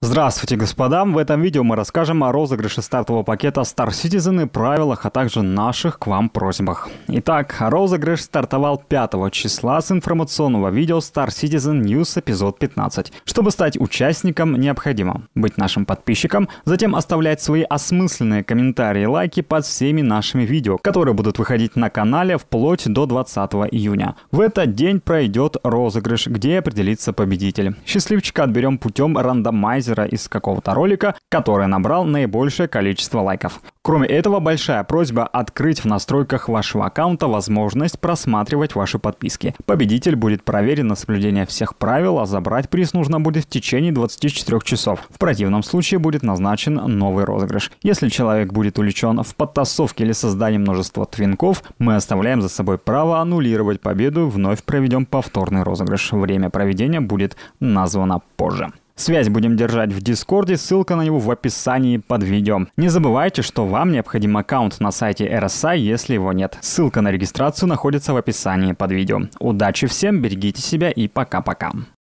Здравствуйте, господа! В этом видео мы расскажем о розыгрыше стартового пакета Star Citizen и правилах, а также наших к вам просьбах. Итак, розыгрыш стартовал 5 числа с информационного видео Star Citizen News эпизод 15. Чтобы стать участником, необходимо быть нашим подписчиком, затем оставлять свои осмысленные комментарии и лайки под всеми нашими видео, которые будут выходить на канале вплоть до 20 июня. В этот день пройдет розыгрыш, где определится победитель. Счастливчика отберем путем рандомайзера Браузера из какого-то ролика, который набрал наибольшее количество лайков. Кроме этого, большая просьба открыть в настройках вашего аккаунта возможность просматривать ваши подписки. Победитель будет проверен на соблюдение всех правил, а забрать приз нужно будет в течение 24 часов. В противном случае будет назначен новый розыгрыш. Если человек будет увлечен в подтасовке или создании множества твинков, мы оставляем за собой право аннулировать победу, вновь проведем повторный розыгрыш. Время проведения будет названо позже. Связь будем держать в Дискорде, ссылка на него в описании под видео. Не забывайте, что вам необходим аккаунт на сайте RSI, если его нет. Ссылка на регистрацию находится в описании под видео. Удачи всем, берегите себя и пока-пока.